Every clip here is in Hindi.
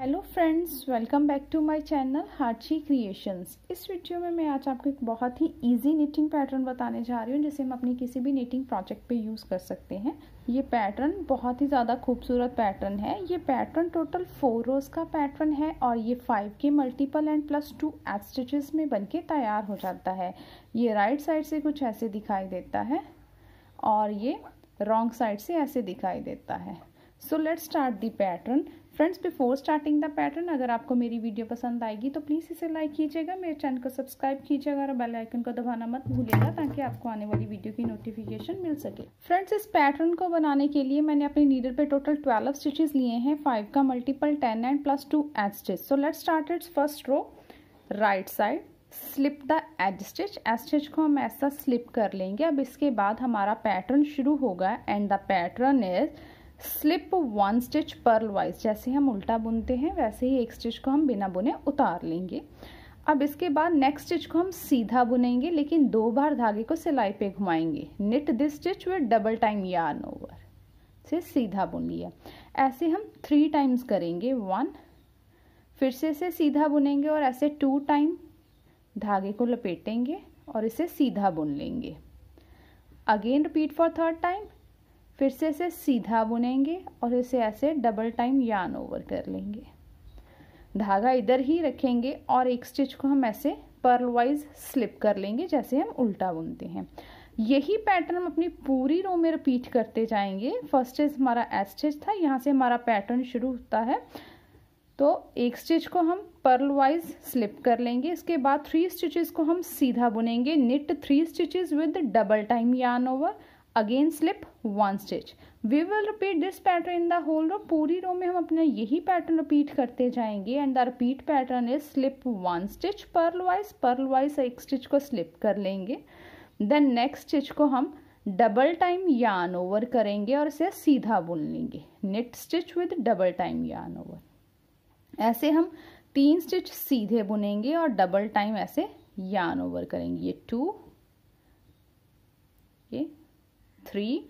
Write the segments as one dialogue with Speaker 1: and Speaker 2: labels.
Speaker 1: hello friends welcome back to my channel Harchi Creations इस वीडियो में मैं आज आपको एक बहुत ही इजी निटिंग पैटर्न बताने जा रही हूँ जिसे हम अपनी किसी भी निटिंग प्रोजेक्ट पे यूज़ कर सकते हैं ये पैटर्न बहुत ही ज़्यादा खूबसूरत पैटर्न है ये पैटर्न टोटल फोर रोज का पैटर्न है और ये फाइव के multiple and plus two stitches में बन के तैयार हो जाता है ये राइट साइड से कुछ ऐसे दिखाई देता है और ये रॉन्ग साइड से ऐसे दिखाई देता है so let start the pattern friends before starting the pattern अगर आपको मेरी वीडियो पसंद आएगी तो प्लीज़ इसे लाइक कीजिएगा मेरे चैनल को सब्सक्राइब कीजिएगा और बेल आइकन को दबाना मत भूलिएगा ताकि आपको आने वाली वीडियो की नोटिफिकेशन मिल सके फ्रेंड्स इस पैटर्न को बनाने के लिए मैंने अपने नीडल पे टोटल ट्वेल्व स्टिचेज लिए हैं फाइव का multiple ten and plus two edge stitch so let start it's first row right side slip the edge stitch edge stitch को हम ऐसा स्लिप कर लेंगे अब इसके बाद हमारा पैटर्न शुरू होगा and the pattern is slip one stitch Perl wise जैसे हम उल्टा बुनते हैं वैसे ही एक स्टिच को हम बिना बुने उतार लेंगे अब इसके बाद नेक्स्ट स्टिच को हम सीधा बुनेंगे लेकिन दो बार धागे को सिलाई पे घुमाएंगे knit this stitch with double time yarn over से सीधा बुन लिया ऐसे हम थ्री टाइम्स करेंगे वन फिर से इसे सीधा बुनेंगे और ऐसे टू टाइम धागे को लपेटेंगे और इसे सीधा बुन लेंगे again repeat for third time फिर से इसे सीधा बुनेंगे और इसे ऐसे डबल टाइम यान ओवर कर लेंगे धागा इधर ही रखेंगे और एक स्टिच को हम ऐसे पर्ल वाइज स्लिप कर लेंगे जैसे हम उल्टा बुनते हैं यही पैटर्न हम अपनी पूरी रो में रिपीट करते जाएंगे फर्स्ट इज हमारा एस स्टिच था यहाँ से हमारा पैटर्न शुरू होता है तो एक स्टिच को हम पर्ल वाइज स्लिप कर लेंगे इसके बाद थ्री स्टिचेस को हम सीधा बुनेंगे knit three stitches with double time yarn over again slip one stitch we will repeat this pattern in the whole row पूरी रो में हम अपना यही पैटर्न रिपीट करते जाएंगे and the repeat pattern is slip one stitch Perl purlwise purlwise एक स्टिच को स्लिप कर लेंगे देन नेक्स्ट स्टिच को हम डबल टाइम यान ओवर करेंगे और इसे सीधा बुन लेंगे knit stitch with double time yarn over ऐसे हम तीन स्टिच सीधे बुनेंगे और डबल टाइम ऐसे यान ओवर करेंगे ये two three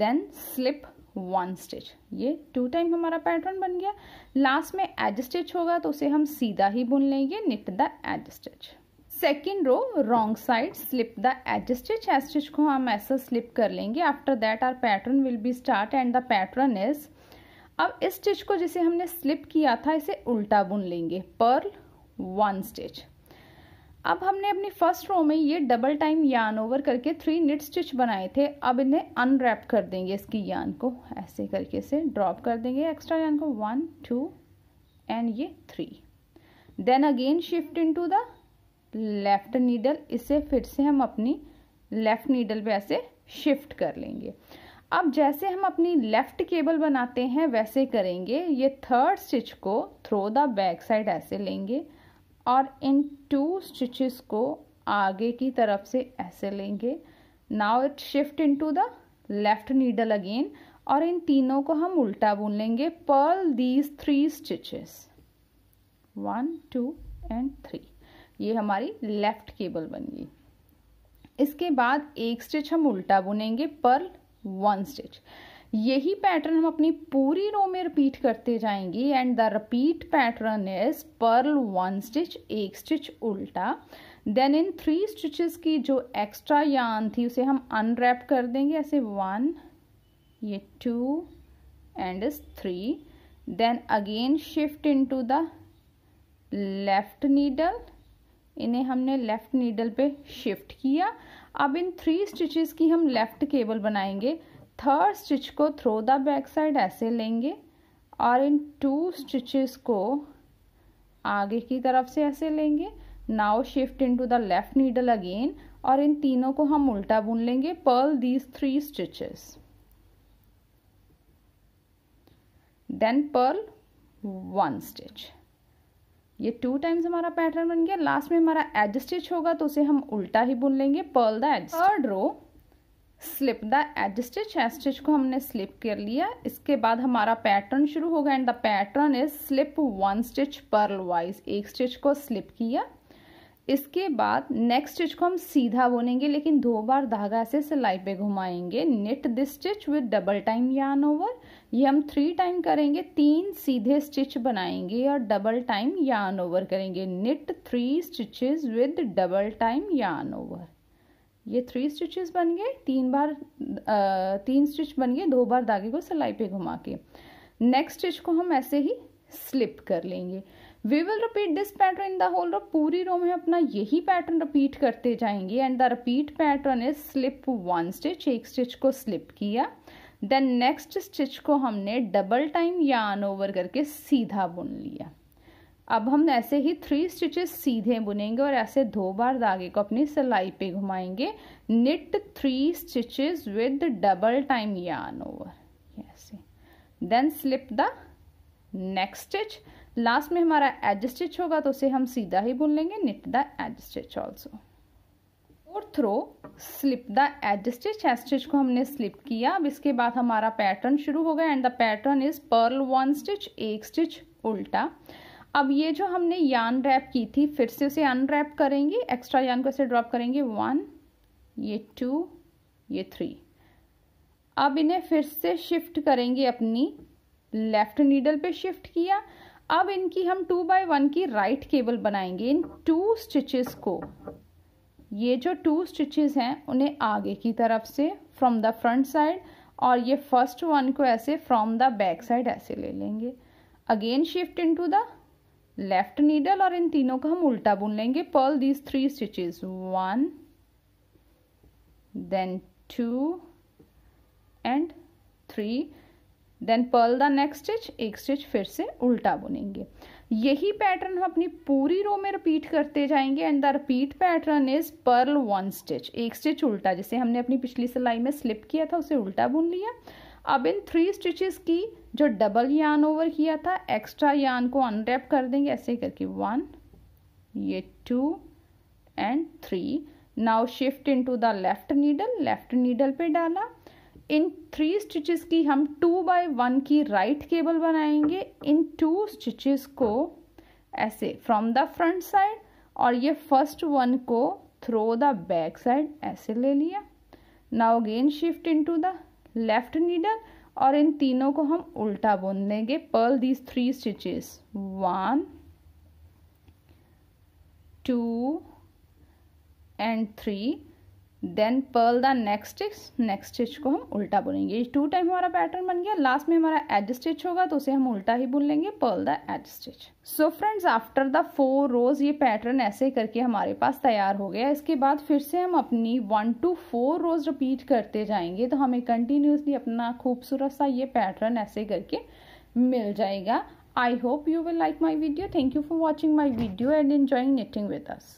Speaker 1: then slip one stitch ये टू टाइम हमारा पैटर्न बन गया लास्ट में एज स्टिच होगा तो उसे हम सीधा ही बुन लेंगे knit the edge stitch second row wrong side slip the edge stitch edge stitch को हम ऐसा स्लिप कर लेंगे after that our pattern will be start and the pattern is अब इस स्टिच को जिसे हमने स्लिप किया था इसे उल्टा बुन लेंगे पर्ल वन स्टिच अब हमने अपनी फर्स्ट रो में ये डबल टाइम यान ओवर करके थ्री निट स्टिच बनाए थे अब इन्हें अनरैप कर देंगे इसकी यान को ऐसे करके से ड्रॉप कर देंगे एक्स्ट्रा यान को वन टू एंड ये three then again shift into the left needle इसे फिर से हम अपनी लेफ्ट नीडल पे ऐसे शिफ्ट कर लेंगे अब जैसे हम अपनी लेफ्ट केबल बनाते हैं वैसे करेंगे ये थर्ड स्टिच को थ्रो द बैक साइड ऐसे लेंगे और इन टू स्टिचेस को आगे की तरफ से ऐसे लेंगे now it shift into the left needle again और इन तीनों को हम उल्टा बुन लेंगे purl these three stitches one two and three ये हमारी लेफ्ट केबल बन गई इसके बाद एक स्टिच हम उल्टा बुनेंगे पर्ल वन स्टिच यही पैटर्न हम अपनी पूरी रो में रिपीट करते जाएंगे and the repeat pattern is purl one stitch एक स्टिच उल्टा देन इन थ्री स्टिचेस की जो एक्स्ट्रा यान थी उसे हम अनरैप कर देंगे ऐसे वन ये two and is three then again shift into the left needle इन्हें हमने लेफ्ट नीडल पे शिफ्ट किया अब इन थ्री स्टिचेस की हम लेफ्ट केबल बनाएंगे थर्ड स्टिच को थ्रो द बैक साइड ऐसे लेंगे और इन टू स्टिचेस को आगे की तरफ से ऐसे लेंगे now shift into the left needle again और इन तीनों को हम उल्टा बुन लेंगे purl these three stitches then purl one stitch ये टू टाइम्स हमारा पैटर्न बन गया लास्ट में हमारा एज स्टिच होगा तो उसे हम उल्टा ही बुन लेंगे purl the edge third row slip the edge stitch edge stitch को हमने स्लिप कर लिया इसके बाद हमारा पैटर्न शुरू होगा and the pattern is slip one stitch Perl purlwise एक स्टिच को स्लिप किया इसके बाद नेक्स्ट स्टिच को हम सीधा बुनेंगे लेकिन दो बार धागा से सिलाई पे घुमाएंगे knit this stitch with double time yarn over ये हम थ्री टाइम करेंगे तीन सीधे स्टिच बनाएंगे और डबल टाइम यान ओवर करेंगे knit three stitches with double time yarn over ये थ्री स्टिचेस बन गए तीन बार आ, तीन स्टिच बन गए दो बार धागे को सिलाई पे घुमा के नेक्स्ट स्टिच को हम ऐसे ही स्लिप कर लेंगे we will repeat this pattern in the whole row पूरी रो में अपना यही पैटर्न रिपीट करते जाएंगे and the repeat pattern is slip one stitch एक स्टिच को स्लिप किया देन नेक्स्ट स्टिच को हमने डबल टाइम यान ओवर करके सीधा बुन लिया अब हम ऐसे ही थ्री स्टिचेस सीधे बुनेंगे और ऐसे दो बार धागे को अपनी सिलाई पे घुमाएंगे knit three stitches with double time yarn over ऐसे then slip the next stitch last में हमारा एज स्टिच होगा तो उसे हम सीधा ही बुन लेंगे knit the edge stitch also fourth row slip the edge stitch edge stitch को हमने स्लिप किया अब इसके बाद हमारा पैटर्न शुरू होगा and the pattern is purl one stitch एक स्टिच उल्टा अब ये जो हमने यान रैप की थी फिर से उसे अनरैप करेंगे एक्स्ट्रा यान को ऐसे ड्रॉप करेंगे वन ये टू ये थ्री अब इन्हें फिर से शिफ्ट करेंगे अपनी लेफ्ट नीडल पे शिफ्ट किया अब इनकी हम टू बाय वन की राइट केबल बनाएंगे इन टू स्टिचेस को ये जो टू स्टिचेस हैं उन्हें आगे की तरफ से फ्रॉम द फ्रंट साइड और ये फर्स्ट वन को ऐसे फ्रॉम द बैक साइड ऐसे ले लेंगे again shift into the left needle और इन तीनों को हम उल्टा बुन लेंगे purl these three stitches one then two and three then purl the next stitch एक स्टिच फिर से उल्टा बुनेंगे यही पैटर्न हम अपनी पूरी रो में रिपीट करते जाएंगे and the repeat pattern is purl one stitch एक स्टिच उल्टा जिसे हमने अपनी पिछली सिलाई में स्लिप किया था उसे उल्टा बुन लिया अब इन थ्री स्टिचेस की जो डबल यान ओवर किया था एक्स्ट्रा यान को अनरैप कर देंगे ऐसे करके वन ये two and three now shift into the left needle left needle पे डाला इन थ्री स्टिचेस की हम टू बाय वन की राइट right केबल बनाएंगे इन टू स्टिचेस को ऐसे फ्रॉम द फ्रंट साइड और ये फर्स्ट वन को थ्रो द बैक साइड ऐसे ले लिया now again shift into the left needle और इन तीनों को हम उल्टा बुन देंगे purl these three stitches one two and three then purl the next stitch next stitch को हम उल्टा बुनेंगे ये टू टाइम हमारा पैटर्न बन गया लास्ट में हमारा एज स्टिच होगा तो उसे हम उल्टा ही बुन लेंगे purl the edge stitch so friends after the four rows ये पैटर्न ऐसे करके हमारे पास तैयार हो गया इसके बाद फिर से हम अपनी one two four rows repeat करते जाएंगे तो हमें कंटिन्यूसली अपना खूबसूरत सा ये पैटर्न ऐसे करके मिल जाएगा I hope you will like my video thank you for watching my video and enjoying knitting with us